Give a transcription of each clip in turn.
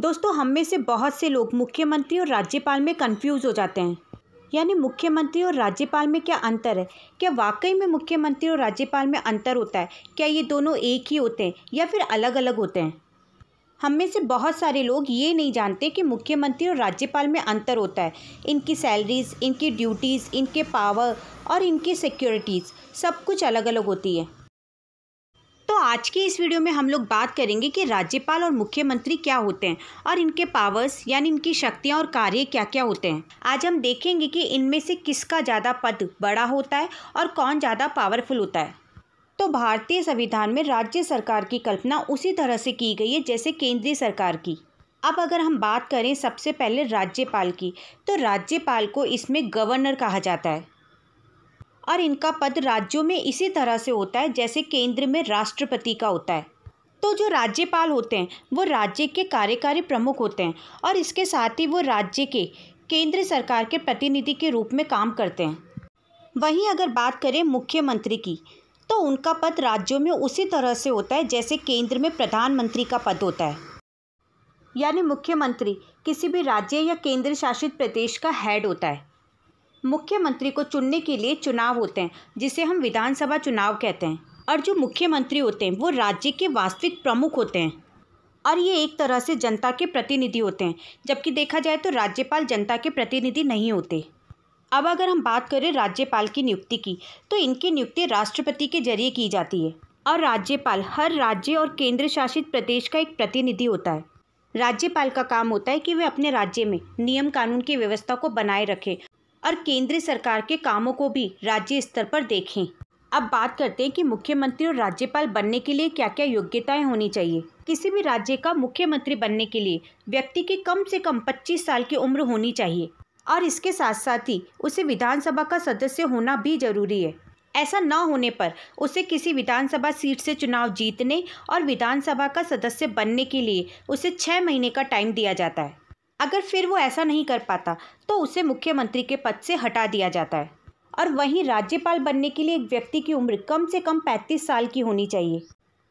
दोस्तों हम में से बहुत से लोग मुख्यमंत्री और राज्यपाल में कंफ्यूज हो जाते हैं यानी मुख्यमंत्री और राज्यपाल में क्या अंतर है क्या वाकई में मुख्यमंत्री और राज्यपाल में अंतर होता है क्या ये दोनों एक ही होते हैं या फिर अलग अलग होते हैं हम में से बहुत सारे लोग ये नहीं जानते कि मुख्यमंत्री और राज्यपाल में अंतर होता है इनकी सैलरीज इनकी ड्यूटीज़ इनके पावर और इनकी सिक्योरिटीज़ सब कुछ अलग अलग होती है तो आज के इस वीडियो में हम लोग बात करेंगे कि राज्यपाल और मुख्यमंत्री क्या होते हैं और इनके पावर्स यानी इनकी शक्तियाँ और कार्य क्या क्या होते हैं आज हम देखेंगे कि इनमें से किसका ज़्यादा पद बड़ा होता है और कौन ज़्यादा पावरफुल होता है तो भारतीय संविधान में राज्य सरकार की कल्पना उसी तरह से की गई है जैसे केंद्रीय सरकार की अब अगर हम बात करें सबसे पहले राज्यपाल की तो राज्यपाल को इसमें गवर्नर कहा जाता है और इनका पद राज्यों में इसी तरह से होता है जैसे केंद्र में राष्ट्रपति का होता है तो जो राज्यपाल होते हैं वो राज्य के कार्यकारी प्रमुख होते हैं और इसके साथ ही वो राज्य के केंद्र सरकार के प्रतिनिधि के रूप में काम करते हैं वहीं अगर बात करें मुख्यमंत्री की तो उनका पद राज्यों में उसी तरह से होता है जैसे केंद्र में प्रधानमंत्री का पद होता है यानी मुख्यमंत्री किसी भी राज्य या केंद्र शासित प्रदेश का हेड होता है मुख्यमंत्री को चुनने के लिए चुनाव होते हैं जिसे हम विधानसभा चुनाव कहते हैं और जो मुख्यमंत्री होते हैं वो राज्य के वास्तविक प्रमुख होते हैं और ये एक तरह से जनता के प्रतिनिधि होते हैं जबकि देखा जाए तो राज्यपाल जनता के प्रतिनिधि नहीं होते अब अगर हम बात करें राज्यपाल की नियुक्ति की तो इनकी नियुक्ति राष्ट्रपति के जरिए की जाती है और राज्यपाल हर राज्य और केंद्र शासित प्रदेश का एक प्रतिनिधि होता है राज्यपाल का काम होता है कि वे अपने राज्य में नियम कानून की व्यवस्था को बनाए रखे और केंद्र सरकार के कामों को भी राज्य स्तर पर देखें अब बात करते हैं कि मुख्यमंत्री और राज्यपाल बनने के लिए क्या क्या योग्यताएं होनी चाहिए किसी भी राज्य का मुख्यमंत्री बनने के लिए व्यक्ति की कम से कम 25 साल की उम्र होनी चाहिए और इसके साथ साथ ही उसे विधानसभा का सदस्य होना भी जरूरी है ऐसा न होने पर उसे किसी विधानसभा सीट से चुनाव जीतने और विधानसभा का सदस्य बनने के लिए उसे छः महीने का टाइम दिया जाता है अगर फिर वो ऐसा नहीं कर पाता तो उसे मुख्यमंत्री के पद से हटा दिया जाता है और वहीं राज्यपाल बनने के लिए एक व्यक्ति की उम्र कम से कम 35 साल की होनी चाहिए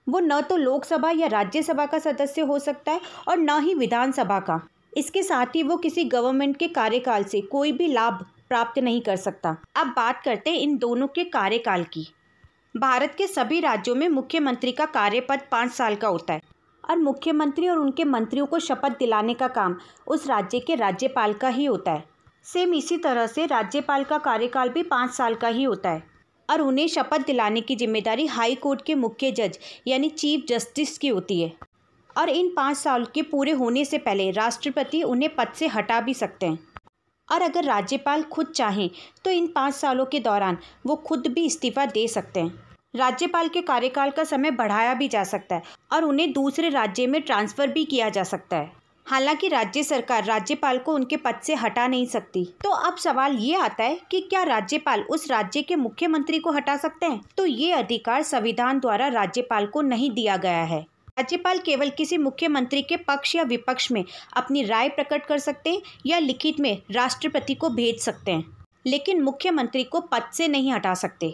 वो न तो लोकसभा या राज्यसभा का सदस्य हो सकता है और न ही विधानसभा का इसके साथ ही वो किसी गवर्नमेंट के कार्यकाल से कोई भी लाभ प्राप्त नहीं कर सकता अब बात करते हैं इन दोनों के कार्यकाल की भारत के सभी राज्यों में मुख्यमंत्री का कार्यपद पाँच साल का होता है और मुख्यमंत्री और उनके मंत्रियों को शपथ दिलाने का काम उस राज्य के राज्यपाल का ही होता है सेम इसी तरह से राज्यपाल का कार्यकाल भी पाँच साल का ही होता है और उन्हें शपथ दिलाने की जिम्मेदारी हाई कोर्ट के मुख्य जज यानी चीफ जस्टिस की होती है और इन पाँच साल के पूरे होने से पहले राष्ट्रपति उन्हें पद से हटा भी सकते हैं और अगर राज्यपाल खुद चाहें तो इन पाँच सालों के दौरान वो खुद भी इस्तीफा दे सकते हैं राज्यपाल के कार्यकाल का समय बढ़ाया भी जा सकता है और उन्हें दूसरे राज्य में ट्रांसफ़र भी किया जा सकता है हालांकि राज्य सरकार राज्यपाल को उनके पद से हटा नहीं सकती तो अब सवाल ये आता है कि क्या राज्यपाल उस राज्य के मुख्यमंत्री को हटा सकते हैं तो ये अधिकार संविधान द्वारा राज्यपाल को नहीं दिया गया है राज्यपाल केवल किसी मुख्यमंत्री के पक्ष या विपक्ष में अपनी राय प्रकट कर सकते हैं या लिखित में राष्ट्रपति को भेज सकते हैं लेकिन मुख्यमंत्री को पद से नहीं हटा सकते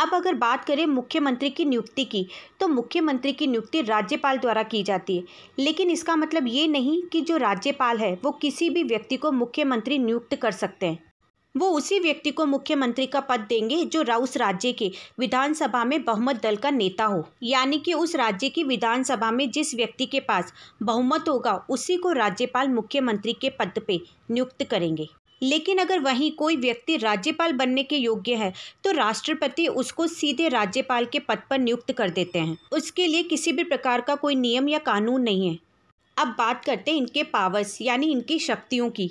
अब अगर बात करें मुख्यमंत्री की नियुक्ति की तो मुख्यमंत्री की नियुक्ति राज्यपाल द्वारा की जाती है लेकिन इसका मतलब ये नहीं कि जो राज्यपाल है वो किसी भी व्यक्ति को मुख्यमंत्री नियुक्त कर सकते हैं वो उसी व्यक्ति को मुख्यमंत्री का पद देंगे जो उस राज्य के विधानसभा में बहुमत दल का नेता हो यानी कि उस राज्य की विधानसभा में जिस व्यक्ति के पास बहुमत होगा उसी को राज्यपाल मुख्यमंत्री के पद पे नियुक्त करेंगे लेकिन अगर वहीं कोई व्यक्ति राज्यपाल बनने के योग्य है तो राष्ट्रपति उसको सीधे राज्यपाल के पद पर नियुक्त कर देते हैं उसके लिए किसी भी प्रकार का कोई नियम या कानून नहीं है अब बात करते हैं इनके पावर्स यानी इनकी शक्तियों की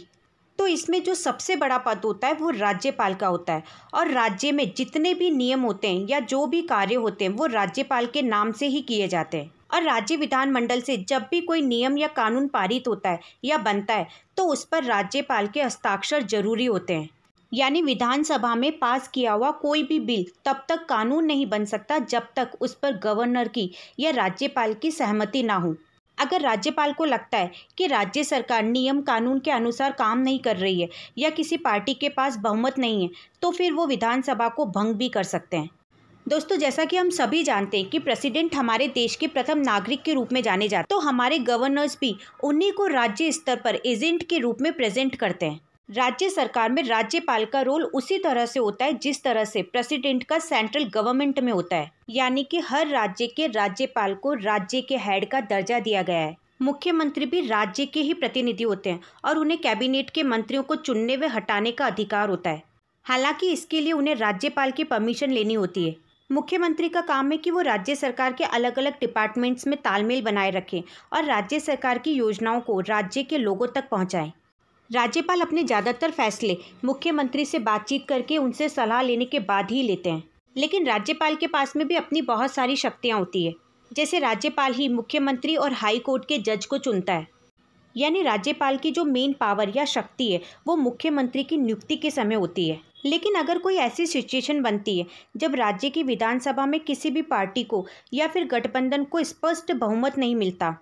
तो इसमें जो सबसे बड़ा पद होता है वो राज्यपाल का होता है और राज्य में जितने भी नियम होते हैं या जो भी कार्य होते हैं वो राज्यपाल के नाम से ही किए जाते हैं और राज्य विधानमंडल से जब भी कोई नियम या कानून पारित होता है या बनता है तो उस पर राज्यपाल के हस्ताक्षर जरूरी होते हैं यानी विधानसभा में पास किया हुआ कोई भी बिल तब तक कानून नहीं बन सकता जब तक उस पर गवर्नर की या राज्यपाल की सहमति ना हो अगर राज्यपाल को लगता है कि राज्य सरकार नियम कानून के अनुसार काम नहीं कर रही है या किसी पार्टी के पास बहुमत नहीं है तो फिर वो विधानसभा को भंग भी कर सकते हैं दोस्तों जैसा कि हम सभी जानते हैं कि प्रेसिडेंट हमारे देश के प्रथम नागरिक के रूप में जाने जाते तो हमारे गवर्नर्स भी उन्हीं को राज्य स्तर पर एजेंट के रूप में प्रेजेंट करते हैं राज्य सरकार में राज्यपाल का रोल उसी तरह से होता है जिस तरह से प्रेसिडेंट का सेंट्रल गवर्नमेंट में होता है यानी कि हर राज्य के राज्यपाल को राज्य के हेड का दर्जा दिया गया है मुख्यमंत्री भी राज्य के ही प्रतिनिधि होते हैं और उन्हें कैबिनेट के मंत्रियों को चुनने व हटाने का अधिकार होता है हालांकि इसके लिए उन्हें राज्यपाल की परमिशन लेनी होती है मुख्यमंत्री का काम है कि वो राज्य सरकार के अलग अलग डिपार्टमेंट्स में तालमेल बनाए रखें और राज्य सरकार की योजनाओं को राज्य के लोगों तक पहुँचाएँ राज्यपाल अपने ज़्यादातर फैसले मुख्यमंत्री से बातचीत करके उनसे सलाह लेने के बाद ही लेते हैं लेकिन राज्यपाल के पास में भी अपनी बहुत सारी शक्तियाँ होती है जैसे राज्यपाल ही मुख्यमंत्री और हाई कोर्ट के जज को चुनता है यानी राज्यपाल की जो मेन पावर या शक्ति है वो मुख्यमंत्री की नियुक्ति के समय होती है लेकिन अगर कोई ऐसी सिचुएशन बनती है जब राज्य की विधानसभा में किसी भी पार्टी को या फिर गठबंधन को स्पष्ट बहुमत नहीं मिलता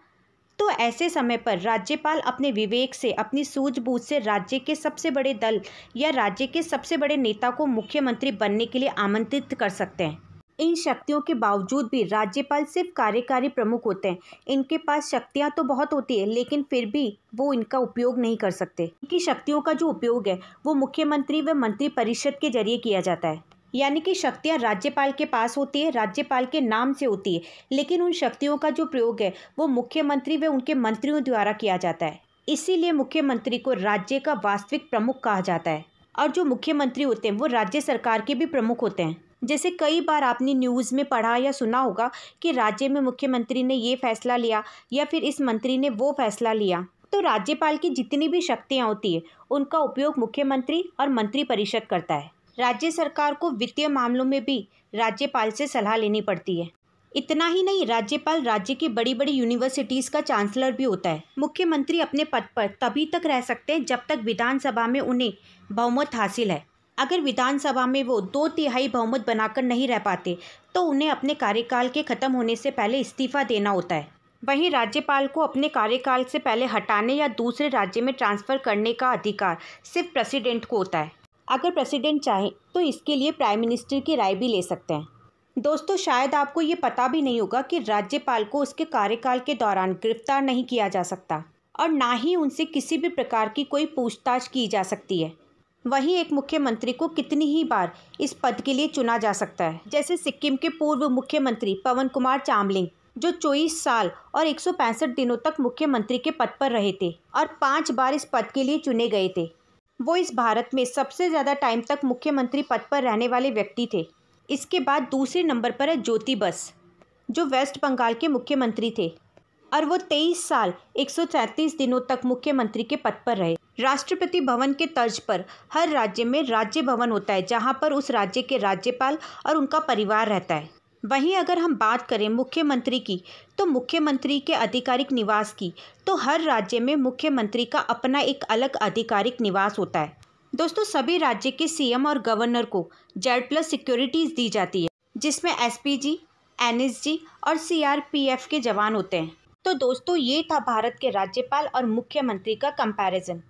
तो ऐसे समय पर राज्यपाल अपने विवेक से अपनी सूझबूझ से राज्य के सबसे बड़े दल या राज्य के सबसे बड़े नेता को मुख्यमंत्री बनने के लिए आमंत्रित कर सकते हैं इन शक्तियों के बावजूद भी राज्यपाल सिर्फ कार्यकारी प्रमुख होते हैं इनके पास शक्तियाँ तो बहुत होती है लेकिन फिर भी वो इनका उपयोग नहीं कर सकते इनकी शक्तियों का जो उपयोग है वो मुख्यमंत्री व मंत्रिपरिषद के जरिए किया जाता है यानी कि शक्तियाँ राज्यपाल के पास होती है राज्यपाल के नाम से होती है लेकिन उन शक्तियों का जो प्रयोग है वो मुख्यमंत्री व उनके मंत्रियों द्वारा किया जाता है इसीलिए मुख्यमंत्री को राज्य का वास्तविक प्रमुख कहा जाता है और जो मुख्यमंत्री होते हैं वो राज्य सरकार के भी प्रमुख होते हैं जैसे कई बार आपने न्यूज़ में पढ़ा या सुना होगा कि राज्य में मुख्यमंत्री ने ये फैसला लिया या फिर इस मंत्री ने वो फैसला लिया तो राज्यपाल की जितनी भी शक्तियाँ होती है उनका उपयोग मुख्यमंत्री और मंत्रिपरिषद करता है राज्य सरकार को वित्तीय मामलों में भी राज्यपाल से सलाह लेनी पड़ती है इतना ही नहीं राज्यपाल राज्य की बड़ी बड़ी यूनिवर्सिटीज़ का चांसलर भी होता है मुख्यमंत्री अपने पद पर तभी तक रह सकते हैं जब तक विधानसभा में उन्हें बहुमत हासिल है अगर विधानसभा में वो दो तिहाई बहुमत बनाकर नहीं रह पाते तो उन्हें अपने कार्यकाल के खत्म होने से पहले इस्तीफा देना होता है वहीं राज्यपाल को अपने कार्यकाल से पहले हटाने या दूसरे राज्य में ट्रांसफ़र करने का अधिकार सिर्फ प्रेसिडेंट को होता है अगर प्रेसिडेंट चाहे तो इसके लिए प्राइम मिनिस्टर की राय भी ले सकते हैं दोस्तों शायद आपको ये पता भी नहीं होगा कि राज्यपाल को उसके कार्यकाल के दौरान गिरफ्तार नहीं किया जा सकता और ना ही उनसे किसी भी प्रकार की कोई पूछताछ की जा सकती है वहीं एक मुख्यमंत्री को कितनी ही बार इस पद के लिए चुना जा सकता है जैसे सिक्किम के पूर्व मुख्यमंत्री पवन कुमार चामलिंग जो चौबीस साल और एक दिनों तक मुख्यमंत्री के पद पर रहे थे और पाँच बार इस पद के लिए चुने गए थे वो इस भारत में सबसे ज़्यादा टाइम तक मुख्यमंत्री पद पर रहने वाले व्यक्ति थे इसके बाद दूसरे नंबर पर है ज्योति बस जो वेस्ट बंगाल के मुख्यमंत्री थे और वो तेईस साल एक दिनों तक मुख्यमंत्री के पद पर रहे राष्ट्रपति भवन के तर्ज पर हर राज्य में राज्य भवन होता है जहाँ पर उस राज्य के राज्यपाल और उनका परिवार रहता है वहीं अगर हम बात करें मुख्यमंत्री की तो मुख्यमंत्री के आधिकारिक निवास की तो हर राज्य में मुख्यमंत्री का अपना एक अलग आधिकारिक निवास होता है दोस्तों सभी राज्य के सीएम और गवर्नर को जेड प्लस सिक्योरिटीज़ दी जाती है जिसमें एसपीजी, एनएसजी और सीआरपीएफ के जवान होते हैं तो दोस्तों ये था भारत के राज्यपाल और मुख्यमंत्री का कंपैरिजन